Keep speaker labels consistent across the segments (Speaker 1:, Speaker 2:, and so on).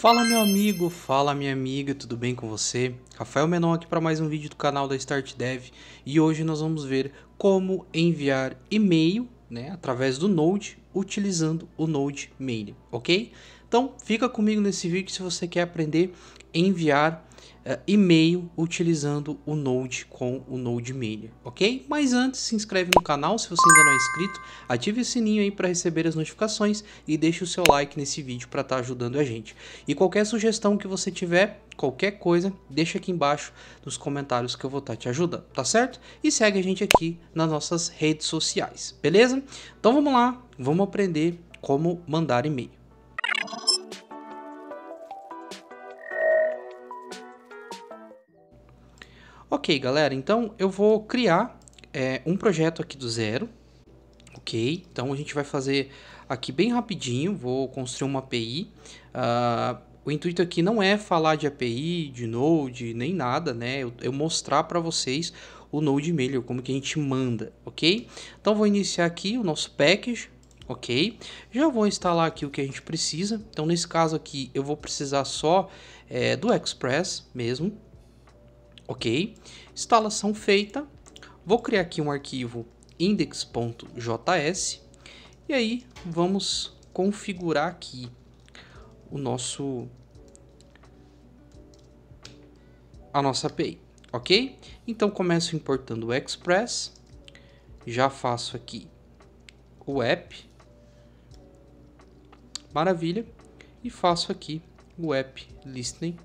Speaker 1: Fala meu amigo, fala minha amiga, tudo bem com você? Rafael Menon aqui para mais um vídeo do canal da Start Dev e hoje nós vamos ver como enviar e-mail né, através do Node utilizando o Node Mail, ok? Então fica comigo nesse vídeo se você quer aprender a enviar uh, e-mail utilizando o Node com o Node Mail, ok? Mas antes, se inscreve no canal se você ainda não é inscrito, ative o sininho aí para receber as notificações e deixe o seu like nesse vídeo para estar tá ajudando a gente. E qualquer sugestão que você tiver, qualquer coisa, deixa aqui embaixo nos comentários que eu vou estar tá te ajudando, tá certo? E segue a gente aqui nas nossas redes sociais, beleza? Então vamos lá, vamos aprender como mandar e-mail. Ok, galera, então eu vou criar é, um projeto aqui do zero, ok? Então a gente vai fazer aqui bem rapidinho, vou construir uma API. Uh, ah, o intuito aqui não é falar de API, de Node, nem nada, né? Eu, eu mostrar para vocês o Node Mailer, como que a gente manda, ok? Então vou iniciar aqui o nosso package, ok? Já vou instalar aqui o que a gente precisa. Então nesse caso aqui eu vou precisar só é, do Express mesmo, Ok, instalação feita. Vou criar aqui um arquivo index.js e aí vamos configurar aqui o nosso a nossa API, ok? Então começo importando o Express, já faço aqui o app, maravilha, e faço aqui o app listening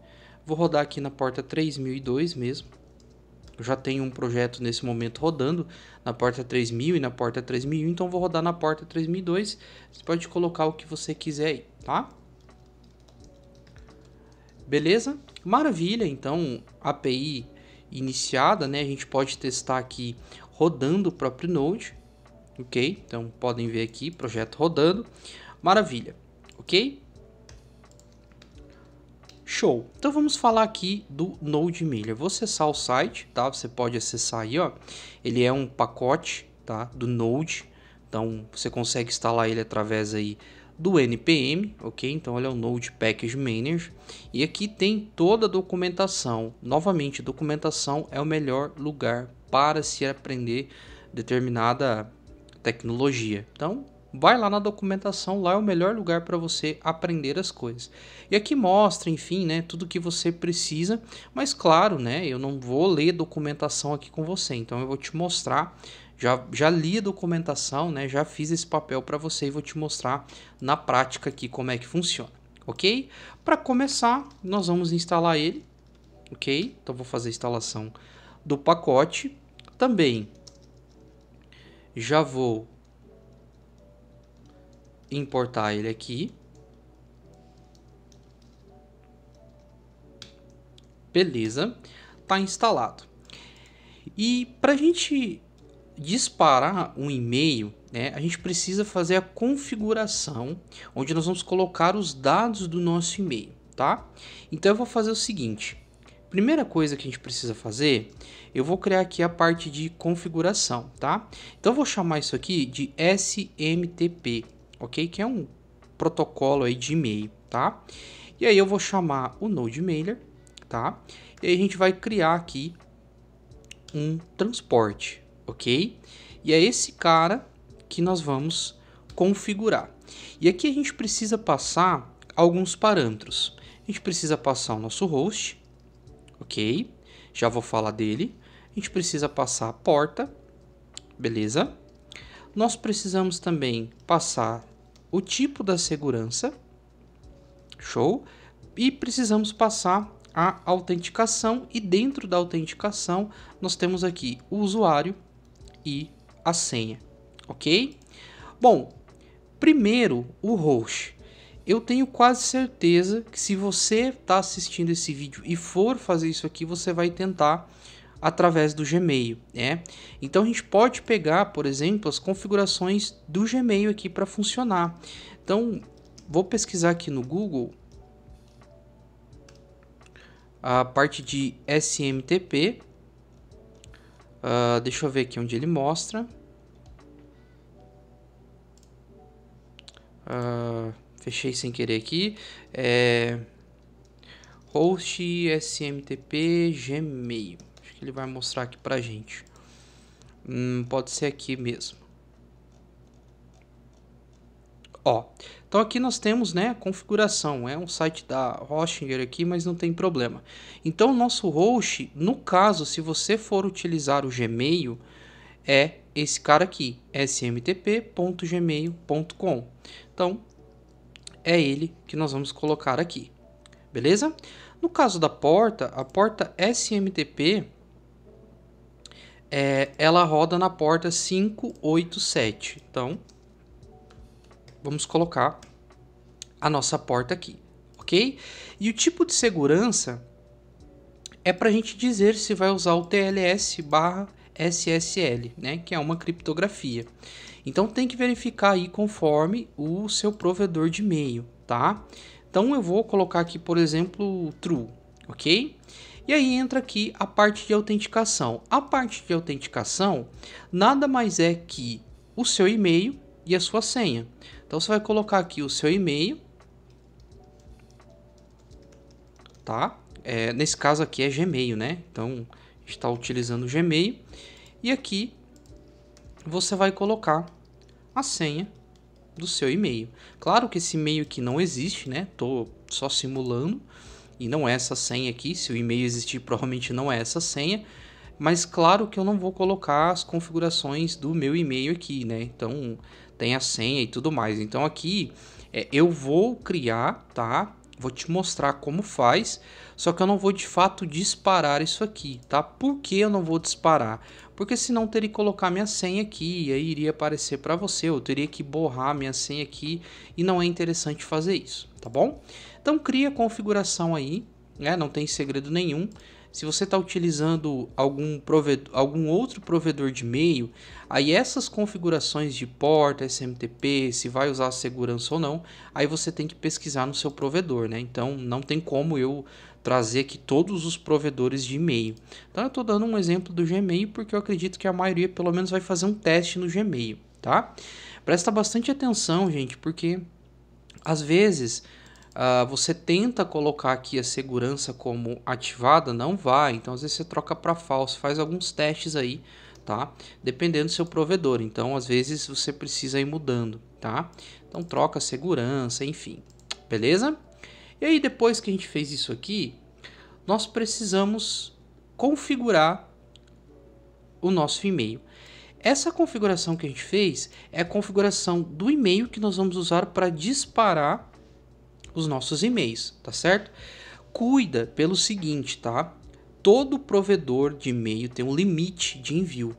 Speaker 1: Vou rodar aqui na porta 3002 mesmo. Eu já tenho um projeto nesse momento rodando na porta 3000 e na porta 3001, então vou rodar na porta 3002. Você pode colocar o que você quiser aí, tá? Beleza? Maravilha, então API iniciada, né? A gente pode testar aqui rodando o próprio Node, ok? Então podem ver aqui, projeto rodando, maravilha, ok? Show. Então vamos falar aqui do Node Miller. Vou acessar o site, tá? Você pode acessar aí, ó. Ele é um pacote, tá? Do Node. Então você consegue instalar ele através aí do npm, ok? Então ele é o Node Package Manager e aqui tem toda a documentação. Novamente, documentação é o melhor lugar para se aprender determinada tecnologia. Então Vai lá na documentação, lá é o melhor lugar para você aprender as coisas. E aqui mostra, enfim, né, tudo que você precisa, mas claro, né, eu não vou ler documentação aqui com você, então eu vou te mostrar já, já li a documentação, né? já fiz esse papel para você e vou te mostrar na prática aqui como é que funciona, ok? Para começar, nós vamos instalar ele, ok? Então, vou fazer a instalação do pacote. Também já vou importar ele aqui. Beleza, tá instalado. E para a gente disparar um e-mail, né, a gente precisa fazer a configuração, onde nós vamos colocar os dados do nosso e-mail, tá? Então eu vou fazer o seguinte. Primeira coisa que a gente precisa fazer, eu vou criar aqui a parte de configuração, tá? Então eu vou chamar isso aqui de SMTP, ok? Que é um protocolo aí de e-mail, tá? E aí eu vou chamar o NodeMailer, tá? E aí a gente vai criar aqui um transporte, ok? E é esse cara que nós vamos configurar. E aqui a gente precisa passar alguns parâmetros. A gente precisa passar o nosso host, ok? Já vou falar dele. A gente precisa passar a porta, beleza? Nós precisamos também passar o tipo da segurança, show, e precisamos passar a autenticação e dentro da autenticação nós temos aqui o usuário e a senha, ok? Bom, primeiro o host. Eu tenho quase certeza que se você está assistindo esse vídeo e for fazer isso aqui, você vai tentar através do Gmail, né? Então a gente pode pegar, por exemplo, as configurações do Gmail aqui para funcionar. Então vou pesquisar aqui no Google a parte de SMTP. Uh, ah, deixa eu ver aqui onde ele mostra. Uh, fechei sem querer aqui. É, host SMTP Gmail ele vai mostrar aqui pra gente. Hum, pode ser aqui mesmo. Ó, então aqui nós temos, né, configuração, é um site da Hostinger aqui, mas não tem problema. Então o nosso host, no caso, se você for utilizar o Gmail, é esse cara aqui, smtp.gmail.com. Então, é ele que nós vamos colocar aqui, beleza? No caso da porta, a porta SMTP é, ela roda na porta 587. Então, vamos colocar a nossa porta aqui, ok? E o tipo de segurança é para a gente dizer se vai usar o TLS barra SSL, né? Que é uma criptografia. Então tem que verificar aí conforme o seu provedor de e-mail, tá? Então eu vou colocar aqui, por exemplo, true, ok? E aí entra aqui a parte de autenticação. A parte de autenticação nada mais é que o seu e-mail e a sua senha. Então você vai colocar aqui o seu e-mail, tá? É, nesse caso aqui é Gmail, né? Então está utilizando o Gmail e aqui você vai colocar a senha do seu e-mail. Claro que esse e-mail que não existe, né? Tô só simulando e não é essa senha aqui, se o e-mail existir, provavelmente não é essa senha, mas claro que eu não vou colocar as configurações do meu e-mail aqui, né? Então tem a senha e tudo mais. Então aqui é, eu vou criar, tá? Vou te mostrar como faz, só que eu não vou de fato disparar isso aqui, tá? Por que eu não vou disparar? Porque senão teria que colocar minha senha aqui e aí iria aparecer para você, eu teria que borrar minha senha aqui e não é interessante fazer isso, tá bom? Então cria a configuração aí, né? não tem segredo nenhum. Se você está utilizando algum, provedor, algum outro provedor de e-mail, aí essas configurações de porta, SMTP, se vai usar segurança ou não, aí você tem que pesquisar no seu provedor, né? Então não tem como eu trazer aqui todos os provedores de e-mail. Então eu estou dando um exemplo do Gmail porque eu acredito que a maioria pelo menos vai fazer um teste no Gmail, tá? Presta bastante atenção, gente, porque às vezes Uh, você tenta colocar aqui a segurança como ativada, não vai. Então, às vezes você troca para falso, faz alguns testes aí, tá? Dependendo do seu provedor. Então, às vezes você precisa ir mudando, tá? Então, troca segurança, enfim. Beleza? E aí, depois que a gente fez isso aqui, nós precisamos configurar o nosso e-mail. Essa configuração que a gente fez é a configuração do e-mail que nós vamos usar para disparar os nossos e-mails, tá certo? Cuida pelo seguinte, tá? Todo provedor de e-mail tem um limite de envio.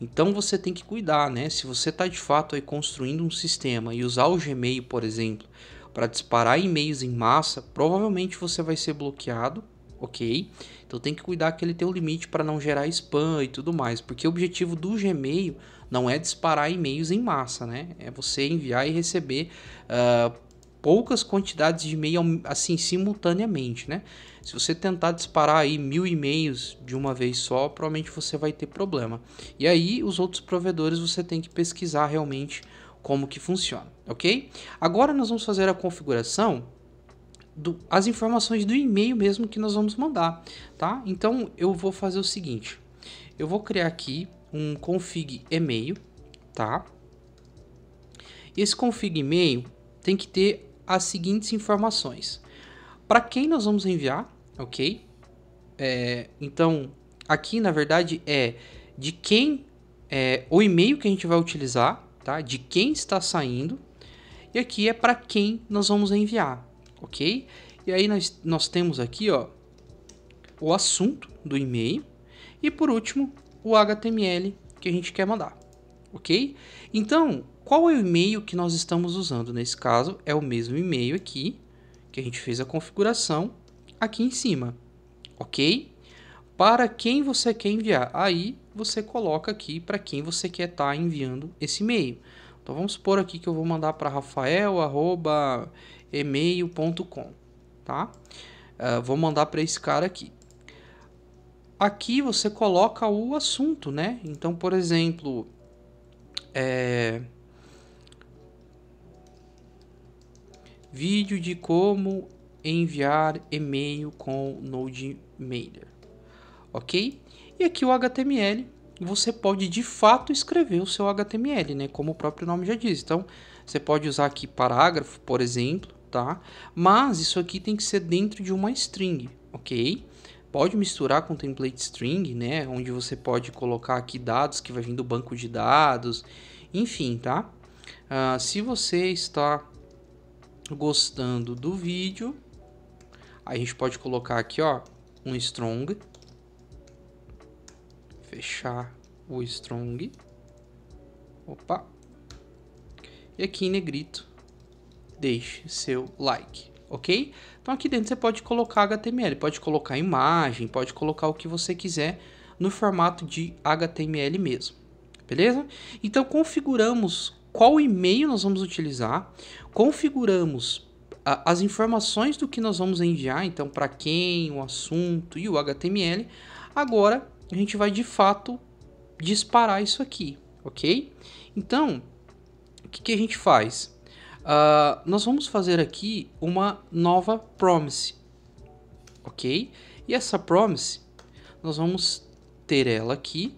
Speaker 1: Então você tem que cuidar, né? Se você está de fato aí construindo um sistema e usar o Gmail, por exemplo, para disparar e-mails em massa, provavelmente você vai ser bloqueado, ok? Então tem que cuidar que ele tem um limite para não gerar spam e tudo mais, porque o objetivo do Gmail não é disparar e-mails em massa, né? É você enviar e receber uh, poucas quantidades de e-mail assim simultaneamente, né? Se você tentar disparar aí mil e-mails de uma vez só, provavelmente você vai ter problema. E aí os outros provedores você tem que pesquisar realmente como que funciona, ok? Agora nós vamos fazer a configuração do, as informações do e-mail mesmo que nós vamos mandar, tá? Então eu vou fazer o seguinte, eu vou criar aqui um config e-mail, tá? Esse config e-mail tem que ter as seguintes informações. Para quem nós vamos enviar, ok? É, então, aqui na verdade é de quem é, o e-mail que a gente vai utilizar, tá? De quem está saindo. E aqui é para quem nós vamos enviar, ok? E aí nós, nós temos aqui, ó, o assunto do e-mail e por último o HTML que a gente quer mandar, ok? Então qual é o e-mail que nós estamos usando? Nesse caso, é o mesmo e-mail aqui que a gente fez a configuração aqui em cima, ok? Para quem você quer enviar. Aí você coloca aqui para quem você quer estar tá enviando esse e-mail. Então vamos supor aqui que eu vou mandar para rafael@email.com, tá? Uh, vou mandar para esse cara aqui. Aqui você coloca o assunto, né? Então, por exemplo, é, vídeo de como enviar e-mail com NodeMailer, ok? E aqui o HTML, você pode de fato escrever o seu HTML, né? Como o próprio nome já diz. Então, você pode usar aqui parágrafo, por exemplo, tá? Mas isso aqui tem que ser dentro de uma string, ok? Pode misturar com template string, né? Onde você pode colocar aqui dados que vai vir do banco de dados, enfim, tá? Uh, se você está gostando do vídeo. a gente pode colocar aqui, ó, um strong. Fechar o strong. Opa. E aqui em negrito, deixe seu like, ok? Então aqui dentro você pode colocar HTML, pode colocar imagem, pode colocar o que você quiser no formato de HTML mesmo, beleza? Então configuramos qual e-mail nós vamos utilizar, configuramos a, as informações do que nós vamos enviar, então para quem, o assunto e o HTML. Agora a gente vai de fato disparar isso aqui, ok? Então, o que, que a gente faz? Uh, nós vamos fazer aqui uma nova promise, ok? E essa promise, nós vamos ter ela aqui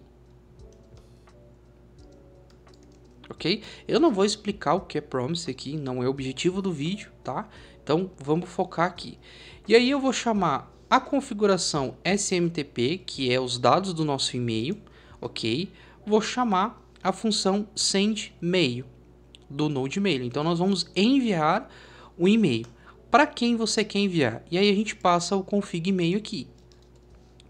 Speaker 1: ok? Eu não vou explicar o que é promise aqui, não é o objetivo do vídeo, tá? Então vamos focar aqui. E aí eu vou chamar a configuração SMTP, que é os dados do nosso e-mail, ok? Vou chamar a função sendMail do NodeMail. Então nós vamos enviar o um e-mail. Para quem você quer enviar? E aí a gente passa o config e-mail aqui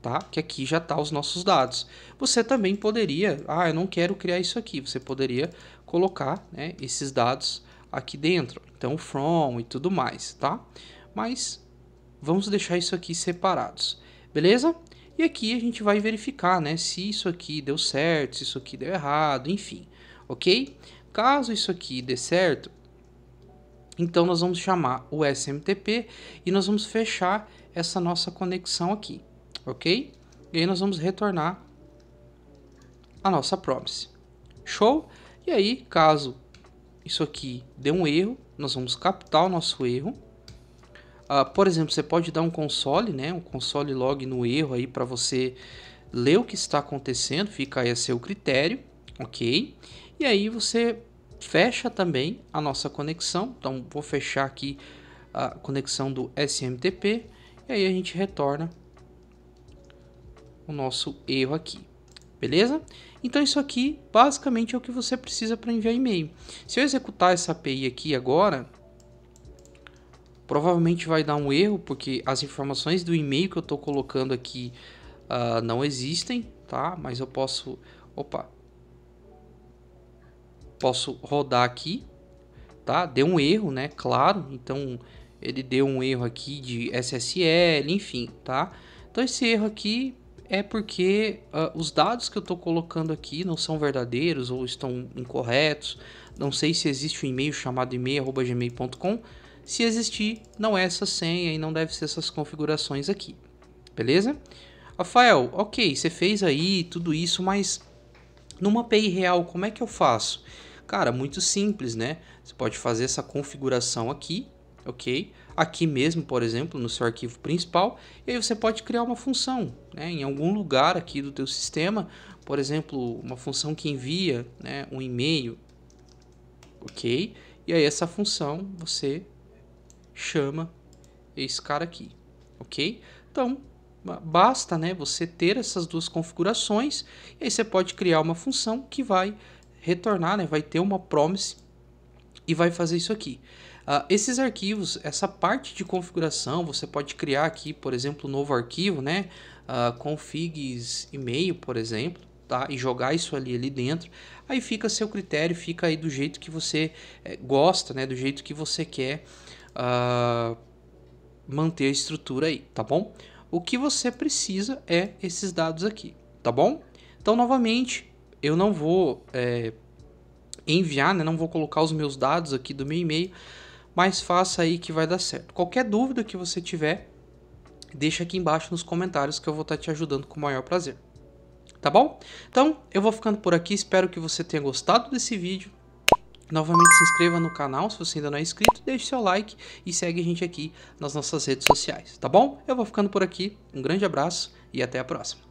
Speaker 1: tá? Que aqui já tá os nossos dados. Você também poderia, ah, eu não quero criar isso aqui. Você poderia colocar, né, esses dados aqui dentro. Então, from e tudo mais, tá? Mas vamos deixar isso aqui separados, beleza? E aqui a gente vai verificar, né, se isso aqui deu certo, se isso aqui deu errado, enfim, ok? Caso isso aqui dê certo, então nós vamos chamar o SMTP e nós vamos fechar essa nossa conexão aqui ok? E aí nós vamos retornar a nossa promise. Show? E aí, caso isso aqui dê um erro, nós vamos captar o nosso erro. Uh, por exemplo, você pode dar um console, né? Um console log no erro aí para você ler o que está acontecendo, fica aí a seu critério, ok? E aí você fecha também a nossa conexão. Então vou fechar aqui a conexão do SMTP e aí a gente retorna o nosso erro aqui. Beleza? Então isso aqui basicamente é o que você precisa para enviar e-mail. Se eu executar essa API aqui agora, provavelmente vai dar um erro, porque as informações do e-mail que eu estou colocando aqui uh, não existem, tá? Mas eu posso... Opa! Posso rodar aqui, tá? Deu um erro, né? Claro, então ele deu um erro aqui de SSL, enfim, tá? Então esse erro aqui é porque uh, os dados que eu estou colocando aqui não são verdadeiros ou estão incorretos. Não sei se existe um e-mail chamado e-mail@gmail.com. Se existir, não é essa senha e não deve ser essas configurações aqui. Beleza? Rafael, ok, você fez aí tudo isso, mas numa API real, como é que eu faço? Cara, muito simples, né? Você pode fazer essa configuração aqui, ok? Aqui mesmo, por exemplo, no seu arquivo principal, e aí você pode criar uma função, né? Em algum lugar aqui do teu sistema, por exemplo, uma função que envia, né, um e-mail, ok? E aí essa função você chama esse cara aqui, ok? Então basta, né, você ter essas duas configurações e aí você pode criar uma função que vai retornar, né, vai ter uma promise e vai fazer isso aqui. Uh, esses arquivos, essa parte de configuração, você pode criar aqui, por exemplo, um novo arquivo, né? Uh, configs e-mail, por exemplo, tá? E jogar isso ali, ali dentro. Aí fica a seu critério, fica aí do jeito que você é, gosta, né? Do jeito que você quer uh, manter a estrutura aí, tá bom? O que você precisa é esses dados aqui, tá bom? Então, novamente, eu não vou... É, enviar, né? Não vou colocar os meus dados aqui do meu e-mail, mas faça aí que vai dar certo. Qualquer dúvida que você tiver, deixa aqui embaixo nos comentários que eu vou estar tá te ajudando com o maior prazer. Tá bom? Então, eu vou ficando por aqui, espero que você tenha gostado desse vídeo. Novamente se inscreva no canal se você ainda não é inscrito, deixe seu like e segue a gente aqui nas nossas redes sociais, tá bom? Eu vou ficando por aqui, um grande abraço e até a próxima.